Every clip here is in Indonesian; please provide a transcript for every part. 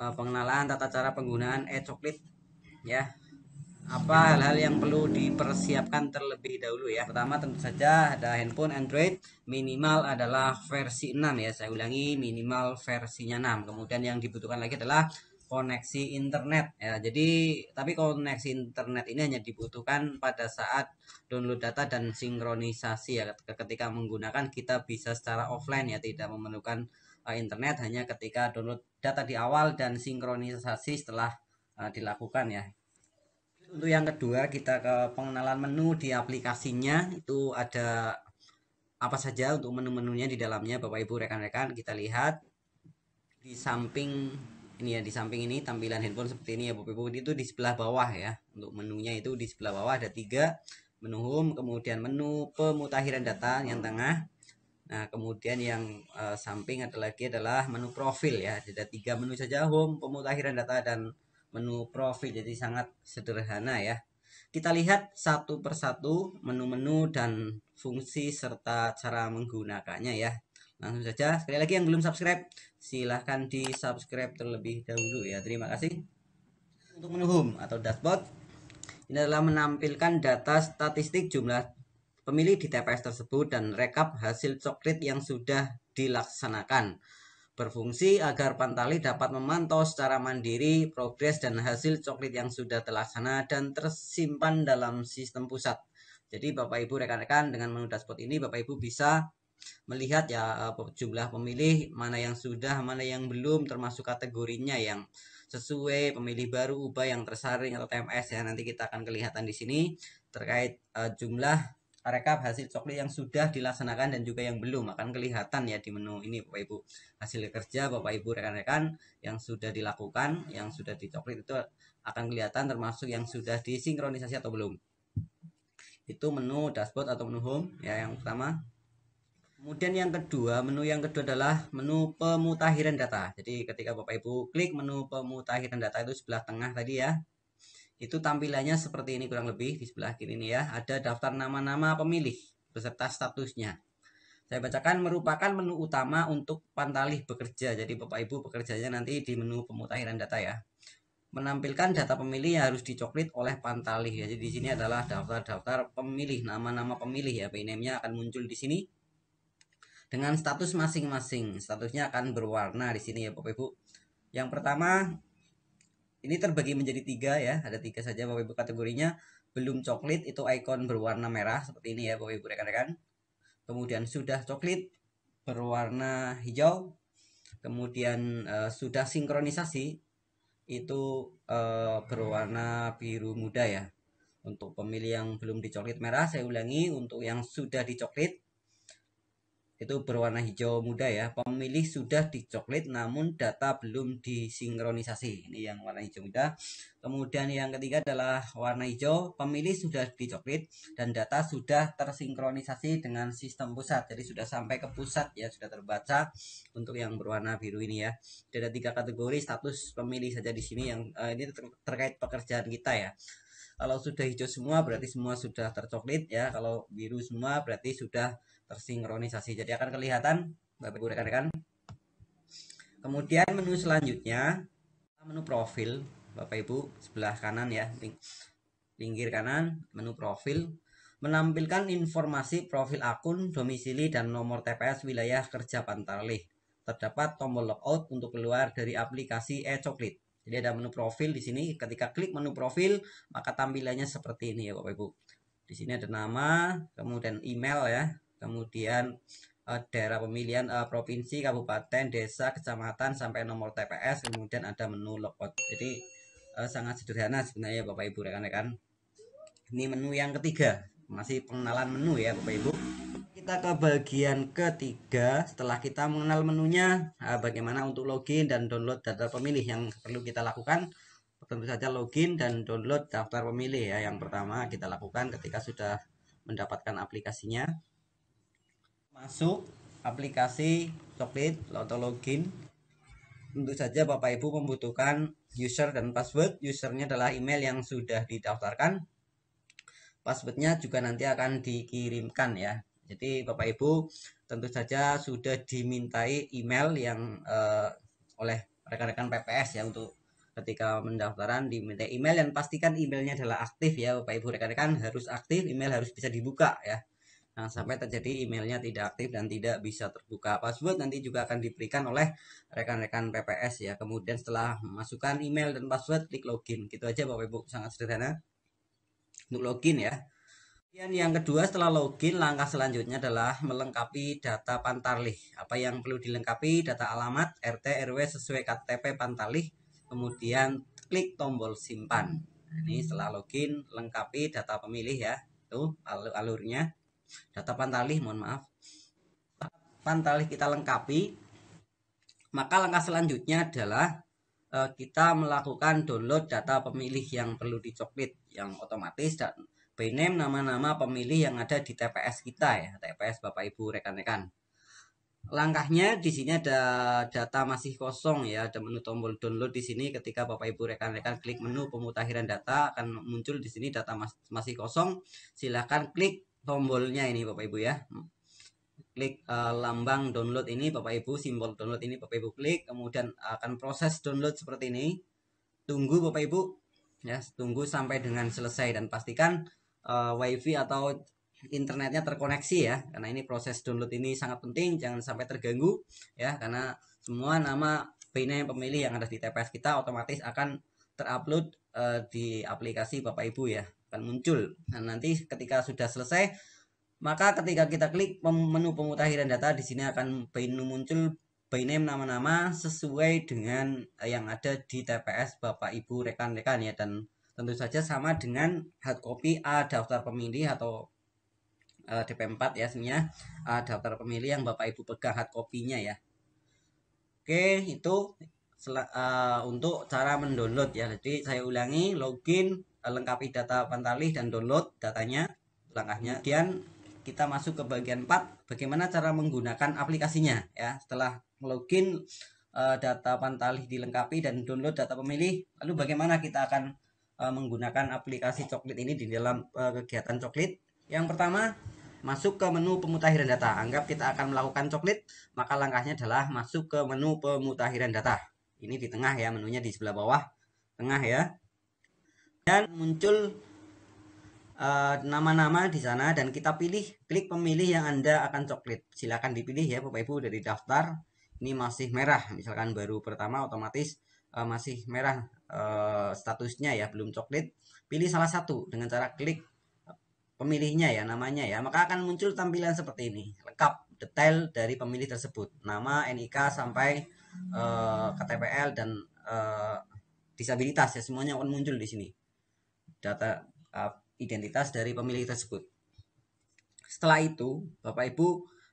uh, pengenalan tata cara penggunaan e-coklit ya apa hal-hal yang perlu dipersiapkan terlebih dahulu ya pertama tentu saja ada handphone Android minimal adalah versi 6 ya saya ulangi minimal versinya 6 kemudian yang dibutuhkan lagi adalah koneksi internet ya jadi tapi koneksi internet ini hanya dibutuhkan pada saat download data dan sinkronisasi ya ketika menggunakan kita bisa secara offline ya tidak memerlukan Eh, internet hanya ketika download data di awal dan sinkronisasi setelah eh, dilakukan ya. Untuk yang kedua kita ke pengenalan menu di aplikasinya itu ada apa saja untuk menu-menunya di dalamnya Bapak Ibu rekan-rekan kita lihat di samping ini ya di samping ini tampilan handphone seperti ini ya Bapak Ibu itu di sebelah bawah ya untuk menunya itu di sebelah bawah ada tiga menu home kemudian menu pemutakhiran data yang tengah Nah, kemudian yang uh, samping ada lagi adalah menu profil ya. Ada tiga menu saja, home, pemutakhiran data dan menu profil. Jadi sangat sederhana ya. Kita lihat satu persatu menu-menu dan fungsi serta cara menggunakannya ya. Langsung saja, sekali lagi yang belum subscribe, silahkan di subscribe terlebih dahulu ya. Terima kasih. Untuk menu home atau dashboard, ini adalah menampilkan data statistik jumlah pemilih di TPS tersebut dan rekap hasil coklit yang sudah dilaksanakan. Berfungsi agar Pantali dapat memantau secara mandiri progres dan hasil coklit yang sudah terlaksana dan tersimpan dalam sistem pusat. Jadi Bapak Ibu rekan-rekan dengan menu dashboard ini Bapak Ibu bisa melihat ya eh, jumlah pemilih mana yang sudah mana yang belum termasuk kategorinya yang sesuai pemilih baru ubah yang tersaring atau TMS ya nanti kita akan kelihatan di sini terkait uh, jumlah rekap hasil coklat yang sudah dilaksanakan dan juga yang belum akan kelihatan ya di menu ini Bapak Ibu hasil kerja Bapak Ibu rekan-rekan yang sudah dilakukan yang sudah dicoklit itu akan kelihatan termasuk yang sudah disinkronisasi atau belum itu menu dashboard atau menu home ya yang pertama kemudian yang kedua menu yang kedua adalah menu pemutahiran data jadi ketika Bapak Ibu klik menu pemutahiran data itu sebelah tengah tadi ya itu tampilannya seperti ini kurang lebih di sebelah kiri ini ya. Ada daftar nama-nama pemilih beserta statusnya. Saya bacakan merupakan menu utama untuk pantalih bekerja. Jadi Bapak Ibu bekerjanya nanti di menu pemutakhiran data ya. Menampilkan data pemilih yang harus dicoklit oleh pantalih. ya Jadi di sini adalah daftar-daftar pemilih, nama-nama pemilih ya. PNM-nya akan muncul di sini dengan status masing-masing. Statusnya akan berwarna di sini ya Bapak Ibu. Yang pertama ini terbagi menjadi tiga ya, ada tiga saja Bapak Ibu kategorinya. Belum coklit itu icon berwarna merah seperti ini ya Bapak Ibu rekan-rekan. Kemudian sudah coklit berwarna hijau. Kemudian uh, sudah sinkronisasi itu uh, berwarna biru muda ya. Untuk pemilih yang belum dicoklit merah saya ulangi, untuk yang sudah dicoklit itu berwarna hijau muda ya pemilih sudah dicoklit namun data belum disinkronisasi ini yang warna hijau muda kemudian yang ketiga adalah warna hijau pemilih sudah dicoklit dan data sudah tersinkronisasi dengan sistem pusat jadi sudah sampai ke pusat ya sudah terbaca untuk yang berwarna biru ini ya jadi ada tiga kategori status pemilih saja di sini yang uh, ini ter terkait pekerjaan kita ya kalau sudah hijau semua berarti semua sudah tercoklit ya kalau biru semua berarti sudah tersinkronisasi. Jadi akan kelihatan Bapak Ibu rekan-rekan. Kemudian menu selanjutnya menu profil Bapak Ibu sebelah kanan ya, pinggir kanan menu profil menampilkan informasi profil akun, domisili dan nomor TPS wilayah kerja Pantarlih. Terdapat tombol logout untuk keluar dari aplikasi e-coklit. Jadi ada menu profil di sini. Ketika klik menu profil, maka tampilannya seperti ini ya Bapak Ibu. Di sini ada nama, kemudian email ya, kemudian uh, daerah pemilihan uh, provinsi, kabupaten, desa, kecamatan sampai nomor TPS, kemudian ada menu logout. Jadi uh, sangat sederhana sebenarnya ya, Bapak Ibu rekan-rekan. Ini menu yang ketiga, masih pengenalan menu ya Bapak Ibu. Kita ke bagian ketiga, setelah kita mengenal menunya, uh, bagaimana untuk login dan download data pemilih yang perlu kita lakukan tentu saja login dan download daftar pemilih ya yang pertama kita lakukan ketika sudah mendapatkan aplikasinya masuk aplikasi Coklit Loto login. Tentu saja Bapak Ibu membutuhkan user dan password. Usernya adalah email yang sudah didaftarkan. Passwordnya juga nanti akan dikirimkan ya. Jadi Bapak Ibu tentu saja sudah dimintai email yang eh, oleh rekan-rekan PPS ya untuk ketika mendaftaran diminta email dan pastikan emailnya adalah aktif ya Bapak Ibu rekan-rekan harus aktif email harus bisa dibuka ya Nah, sampai terjadi emailnya tidak aktif dan tidak bisa terbuka. Password nanti juga akan diberikan oleh rekan-rekan PPS ya. Kemudian setelah masukkan email dan password, klik login. Gitu aja Bapak Ibu, sangat sederhana. Untuk login ya. Kemudian yang kedua setelah login, langkah selanjutnya adalah melengkapi data pantarlih. Apa yang perlu dilengkapi? Data alamat, RT, RW sesuai KTP pantarlih. Kemudian klik tombol simpan. Nah, ini setelah login, lengkapi data pemilih ya. Tuh alurnya data pantalih mohon maaf pantalih kita lengkapi maka langkah selanjutnya adalah eh, kita melakukan download data pemilih yang perlu dicoklit yang otomatis dan by name nama-nama pemilih yang ada di TPS kita ya TPS Bapak Ibu rekan-rekan langkahnya di sini ada data masih kosong ya ada menu tombol download di sini ketika Bapak Ibu rekan-rekan klik menu pemutakhiran data akan muncul di sini data masih kosong silahkan klik tombolnya ini Bapak Ibu ya. Klik uh, lambang download ini Bapak Ibu, simbol download ini Bapak Ibu klik, kemudian akan proses download seperti ini. Tunggu Bapak Ibu ya, tunggu sampai dengan selesai dan pastikan uh, WiFi atau internetnya terkoneksi ya karena ini proses download ini sangat penting jangan sampai terganggu ya karena semua nama yang pemilih yang ada di TPS kita otomatis akan terupload uh, di aplikasi Bapak Ibu ya akan muncul. Nah, nanti ketika sudah selesai, maka ketika kita klik menu pemutakhiran data di sini akan menu muncul by name nama-nama sesuai dengan eh, yang ada di TPS Bapak Ibu rekan-rekan ya dan tentu saja sama dengan hard copy A daftar pemilih atau uh, eh, DP4 ya sebenarnya ada daftar pemilih yang Bapak Ibu pegang hard copy-nya ya. Oke, itu uh, untuk cara mendownload ya. Jadi saya ulangi login Eh, lengkapi data Pantalih dan download datanya langkahnya. Kemudian kita masuk ke bagian 4 bagaimana cara menggunakan aplikasinya ya. Setelah login eh, data Pantalih dilengkapi dan download data pemilih, lalu bagaimana kita akan eh, menggunakan aplikasi coklit ini di dalam kegiatan coklit? Yang pertama, masuk ke menu pemutahiran data. Anggap kita akan melakukan coklit, maka langkahnya adalah masuk ke menu pemutahiran data. Ini di tengah ya, menunya di sebelah bawah tengah ya dan muncul eh, nama-nama uh, di sana dan kita pilih klik pemilih yang Anda akan coklit. silahkan dipilih ya Bapak Ibu dari daftar. Ini masih merah, misalkan baru pertama otomatis uh, masih merah uh, statusnya ya, belum coklit. Pilih salah satu dengan cara klik pemilihnya ya namanya ya. Maka akan muncul tampilan seperti ini. Lengkap detail dari pemilih tersebut. Nama, NIK sampai uh, KTPL dan uh, disabilitas ya semuanya akan muncul di sini data uh, identitas dari pemilih tersebut. Setelah itu, Bapak Ibu,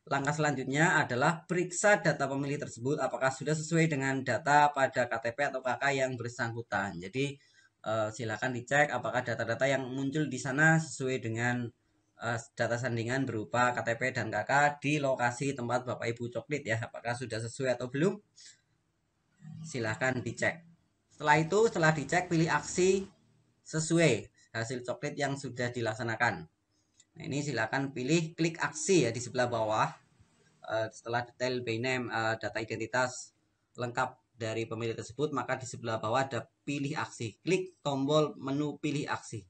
langkah selanjutnya adalah periksa data pemilih tersebut apakah sudah sesuai dengan data pada KTP atau KK yang bersangkutan. Jadi uh, silakan dicek apakah data-data yang muncul di sana sesuai dengan uh, data sandingan berupa KTP dan KK di lokasi tempat Bapak Ibu coklit ya, apakah sudah sesuai atau belum. Silakan dicek. Setelah itu, setelah dicek, pilih aksi sesuai hasil coklit yang sudah dilaksanakan. Nah, ini silakan pilih klik aksi ya di sebelah bawah uh, setelah detail by name uh, data identitas lengkap dari pemilih tersebut maka di sebelah bawah ada pilih aksi. Klik tombol menu pilih aksi.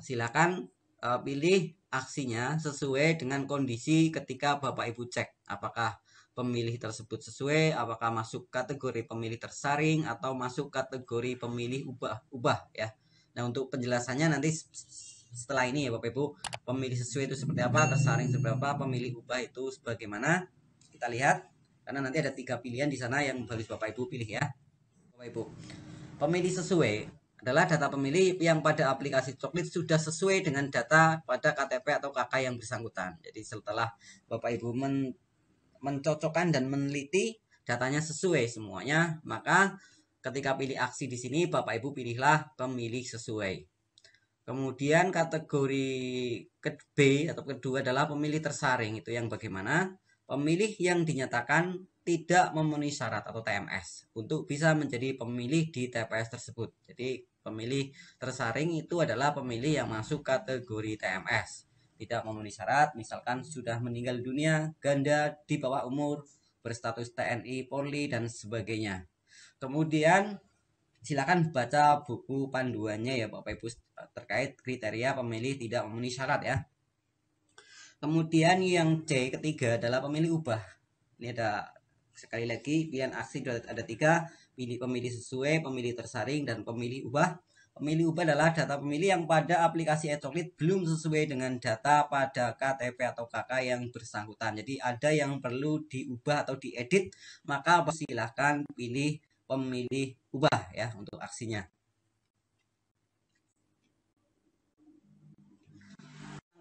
Silakan uh, pilih aksinya sesuai dengan kondisi ketika Bapak Ibu cek apakah pemilih tersebut sesuai apakah masuk kategori pemilih tersaring atau masuk kategori pemilih ubah-ubah ya. Nah untuk penjelasannya nanti setelah ini ya Bapak Ibu pemilih sesuai itu seperti apa tersaring seperti apa pemilih ubah itu sebagaimana kita lihat karena nanti ada tiga pilihan di sana yang harus Bapak Ibu pilih ya Bapak Ibu pemilih sesuai adalah data pemilih yang pada aplikasi coklit sudah sesuai dengan data pada KTP atau KK yang bersangkutan jadi setelah Bapak Ibu men mencocokkan dan meneliti datanya sesuai semuanya maka Ketika pilih aksi di sini, Bapak Ibu pilihlah pemilih sesuai. Kemudian kategori ke B atau kedua adalah pemilih tersaring. Itu yang bagaimana? Pemilih yang dinyatakan tidak memenuhi syarat atau TMS untuk bisa menjadi pemilih di TPS tersebut. Jadi pemilih tersaring itu adalah pemilih yang masuk kategori TMS. Tidak memenuhi syarat, misalkan sudah meninggal dunia, ganda, di bawah umur, berstatus TNI, Polri, dan sebagainya. Kemudian silakan baca buku panduannya ya Bapak Ibu terkait kriteria pemilih tidak memenuhi syarat ya. Kemudian yang C ketiga adalah pemilih ubah. Ini ada sekali lagi pilihan aksi ada tiga pilih pemilih sesuai, pemilih tersaring dan pemilih ubah. Pemilih ubah adalah data pemilih yang pada aplikasi e-coklit belum sesuai dengan data pada KTP atau KK yang bersangkutan. Jadi ada yang perlu diubah atau diedit, maka silahkan pilih pemilih ubah ya untuk aksinya.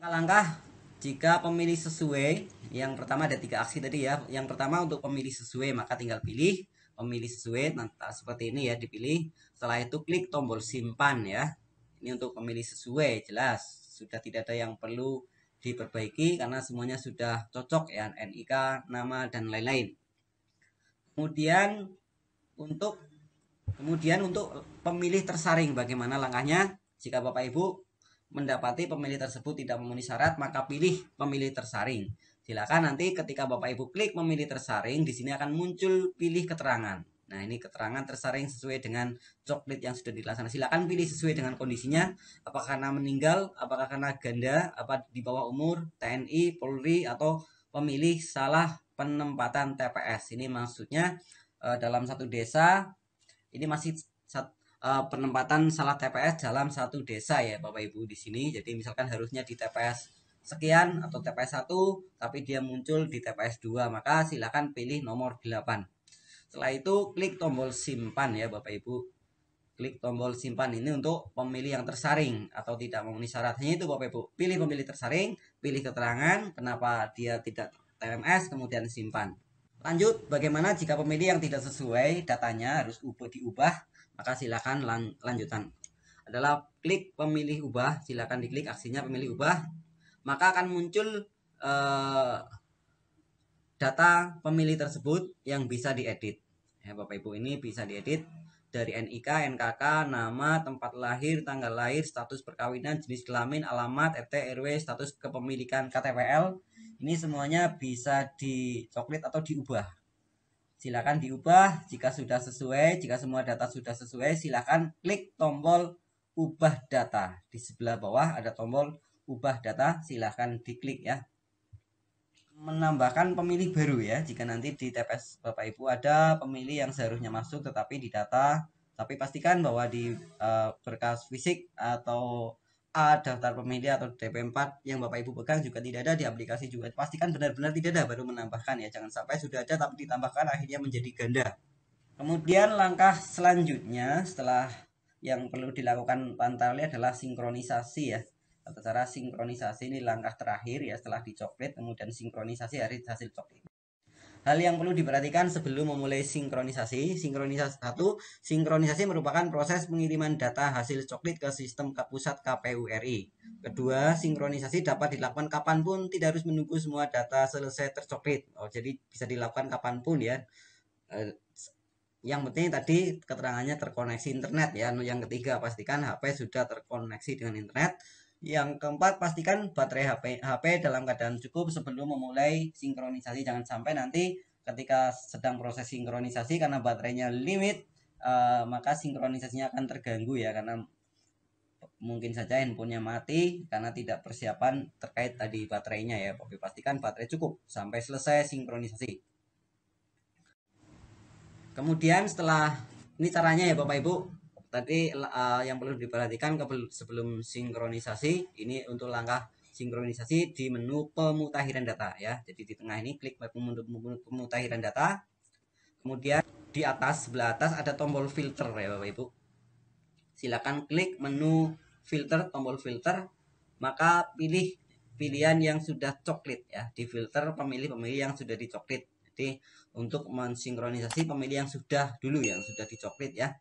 Langkah-langkah jika pemilih sesuai, yang pertama ada tiga aksi tadi ya. Yang pertama untuk pemilih sesuai maka tinggal pilih pemilih sesuai nanti seperti ini ya dipilih. Setelah itu klik tombol simpan ya. Ini untuk pemilih sesuai jelas sudah tidak ada yang perlu diperbaiki karena semuanya sudah cocok ya NIK, nama dan lain-lain. Kemudian untuk kemudian untuk pemilih tersaring bagaimana langkahnya jika Bapak Ibu mendapati pemilih tersebut tidak memenuhi syarat maka pilih pemilih tersaring. Silakan nanti ketika Bapak Ibu klik memilih tersaring di sini akan muncul pilih keterangan. Nah, ini keterangan tersaring sesuai dengan coklit yang sudah dilaksanakan. Silakan pilih sesuai dengan kondisinya, apakah karena meninggal, apakah karena ganda, apa di bawah umur, TNI, Polri atau pemilih salah penempatan TPS. Ini maksudnya uh, dalam satu desa ini masih sat, uh, penempatan salah TPS dalam satu desa ya Bapak Ibu di sini. Jadi misalkan harusnya di TPS sekian atau TPS 1 tapi dia muncul di TPS 2 maka silakan pilih nomor 8. Setelah itu klik tombol simpan ya Bapak Ibu. Klik tombol simpan ini untuk pemilih yang tersaring atau tidak memenuhi syarat. Hanya itu Bapak Ibu. Pilih pemilih tersaring, pilih keterangan kenapa dia tidak TMS kemudian simpan. Lanjut, bagaimana jika pemilih yang tidak sesuai datanya harus ubah diubah? Maka silakan lan lanjutan. Adalah klik pemilih ubah, silakan diklik aksinya pemilih ubah. Maka akan muncul eh, data pemilih tersebut yang bisa diedit. Ya, Bapak Ibu ini bisa diedit dari NIK, NKK, nama, tempat lahir, tanggal lahir, status perkawinan, jenis kelamin, alamat, RT, RW, status kepemilikan KTPL. Ini semuanya bisa dicoklit atau diubah. Silakan diubah jika sudah sesuai, jika semua data sudah sesuai, silakan klik tombol ubah data. Di sebelah bawah ada tombol ubah data, Silakan diklik ya menambahkan pemilih baru ya jika nanti di TPS Bapak Ibu ada pemilih yang seharusnya masuk tetapi didata tapi pastikan bahwa di uh, berkas fisik atau A daftar pemilih atau DP4 yang Bapak Ibu pegang juga tidak ada di aplikasi juga pastikan benar-benar tidak ada baru menambahkan ya jangan sampai sudah ada tapi ditambahkan akhirnya menjadi ganda kemudian langkah selanjutnya setelah yang perlu dilakukan Pantali adalah sinkronisasi ya secara sinkronisasi ini langkah terakhir ya setelah dicoklit kemudian sinkronisasi dari hasil coklit Hal yang perlu diperhatikan sebelum memulai sinkronisasi, sinkronisasi satu, sinkronisasi merupakan proses pengiriman data hasil coklit ke sistem ke pusat KPU RI. Kedua, sinkronisasi dapat dilakukan kapanpun, tidak harus menunggu semua data selesai tercoklit. Oh, jadi bisa dilakukan kapanpun ya. Eh, yang penting tadi keterangannya terkoneksi internet ya. Yang ketiga, pastikan HP sudah terkoneksi dengan internet. Yang keempat, pastikan baterai HP, HP dalam keadaan cukup sebelum memulai sinkronisasi. Jangan sampai nanti ketika sedang proses sinkronisasi karena baterainya limit, uh, maka sinkronisasinya akan terganggu ya karena mungkin saja handphonenya mati karena tidak persiapan terkait tadi baterainya ya. Tapi pastikan baterai cukup sampai selesai sinkronisasi. Kemudian setelah ini caranya ya Bapak Ibu, tadi uh, yang perlu diperhatikan sebelum sinkronisasi ini untuk langkah sinkronisasi di menu pemutakhiran data ya. Jadi di tengah ini klik menu pemutakhiran data. Kemudian di atas sebelah atas ada tombol filter ya Bapak Ibu. Silakan klik menu filter tombol filter maka pilih pilihan yang sudah coklit ya di filter pemilih-pemilih yang sudah dicoklit jadi untuk mensinkronisasi pemilih yang sudah dulu yang sudah dicoklit ya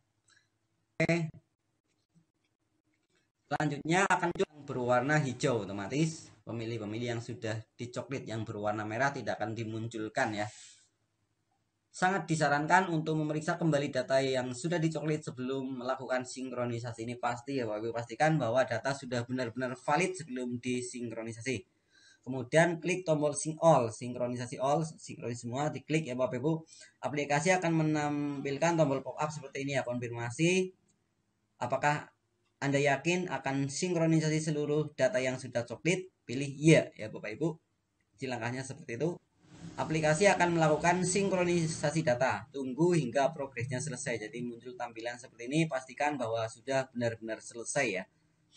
Selanjutnya akan yang berwarna hijau otomatis pemilih-pemilih yang sudah dicoklit yang berwarna merah tidak akan dimunculkan ya. Sangat disarankan untuk memeriksa kembali data yang sudah dicoklit sebelum melakukan sinkronisasi ini pasti ya Bapak pastikan bahwa data sudah benar-benar valid sebelum disinkronisasi. Kemudian klik tombol sync all, sinkronisasi all, sinkronis semua diklik ya Bapak Ibu. Aplikasi akan menampilkan tombol pop up seperti ini ya konfirmasi Apakah Anda yakin akan sinkronisasi seluruh data yang sudah coklit? Pilih iya ya Bapak Ibu. Jadi seperti itu. Aplikasi akan melakukan sinkronisasi data. Tunggu hingga progresnya selesai. Jadi muncul tampilan seperti ini. Pastikan bahwa sudah benar-benar selesai ya.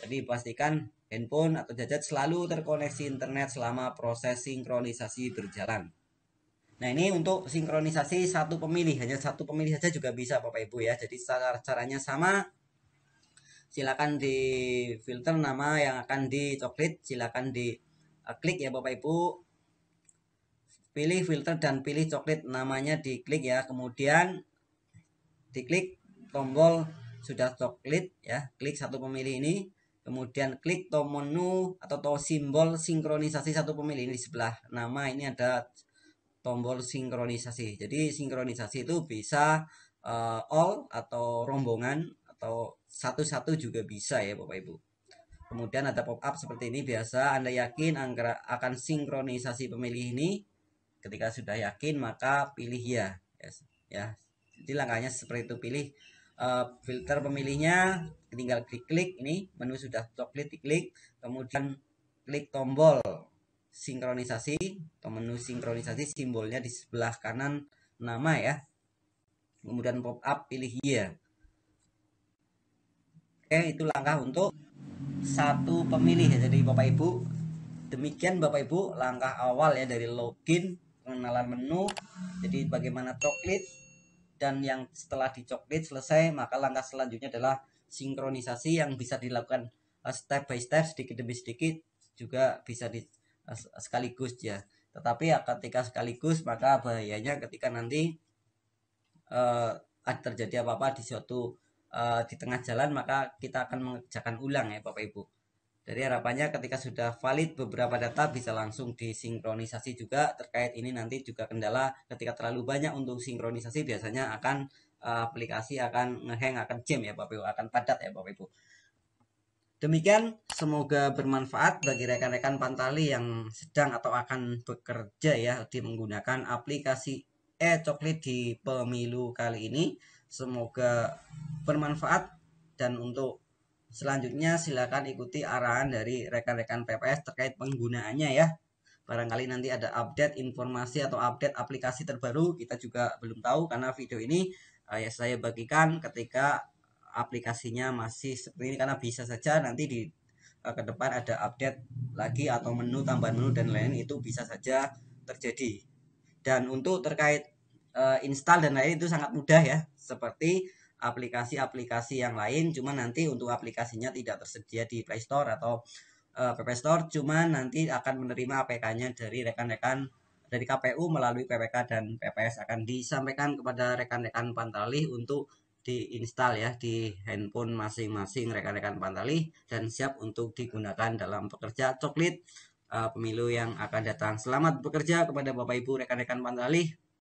Jadi pastikan handphone atau gadget selalu terkoneksi internet selama proses sinkronisasi berjalan. Nah ini untuk sinkronisasi satu pemilih hanya satu pemilih saja juga bisa Bapak Ibu ya. Jadi caranya sama silakan di filter nama yang akan dicoklit silakan di klik ya Bapak Ibu pilih filter dan pilih coklit namanya diklik ya kemudian diklik tombol sudah coklit ya klik satu pemilih ini kemudian klik to menu atau to simbol sinkronisasi satu pemilih ini di sebelah nama ini ada tombol sinkronisasi jadi sinkronisasi itu bisa uh, all atau rombongan atau satu-satu juga bisa ya Bapak Ibu. Kemudian ada pop-up seperti ini biasa Anda yakin angka akan sinkronisasi pemilih ini. Ketika sudah yakin maka pilih ya. Ya. Jadi langkahnya seperti itu pilih uh, filter pemilihnya, tinggal klik-klik ini menu sudah coklat diklik, kemudian klik tombol sinkronisasi atau menu sinkronisasi simbolnya di sebelah kanan nama ya. Kemudian pop up pilih ya. Oke, itu langkah untuk satu pemilih ya. Jadi Bapak Ibu, demikian Bapak Ibu langkah awal ya dari login, pengenalan menu, jadi bagaimana coklit dan yang setelah dicoklit selesai, maka langkah selanjutnya adalah sinkronisasi yang bisa dilakukan eh, step by step sedikit demi sedikit juga bisa di eh, sekaligus ya. Tetapi ya ketika sekaligus maka bahayanya ketika nanti eh, terjadi apa-apa di suatu Eh, di tengah jalan maka kita akan mengerjakan ulang ya Bapak Ibu. Jadi harapannya ketika sudah valid beberapa data bisa langsung disinkronisasi juga terkait ini nanti juga kendala ketika terlalu banyak untuk sinkronisasi biasanya akan uh, aplikasi akan ngeheng, akan jam ya Bapak Ibu akan padat ya Bapak Ibu. Demikian semoga bermanfaat bagi rekan-rekan pantali yang sedang atau akan bekerja ya di menggunakan aplikasi e-coklit di pemilu kali ini. Semoga bermanfaat dan untuk selanjutnya silakan ikuti arahan dari rekan-rekan PPS terkait penggunaannya ya. Barangkali nanti ada update informasi atau update aplikasi terbaru kita juga belum tahu karena video ini eh, ya saya bagikan ketika aplikasinya masih seperti ini karena bisa saja nanti di eh, ke depan ada update lagi atau menu tambahan menu dan lain itu bisa saja terjadi. Dan untuk terkait uh, install dan lain itu sangat mudah ya seperti aplikasi-aplikasi yang lain cuma nanti untuk aplikasinya tidak tersedia di Play Store atau uh, eh, PP Store cuma nanti akan menerima APK-nya dari rekan-rekan dari KPU melalui PPK dan PPS akan disampaikan kepada rekan-rekan Pantalih untuk diinstal ya di handphone masing-masing rekan-rekan Pantalih dan siap untuk digunakan dalam pekerja coklit uh, pemilu yang akan datang. Selamat bekerja kepada Bapak Ibu rekan-rekan Pantalih.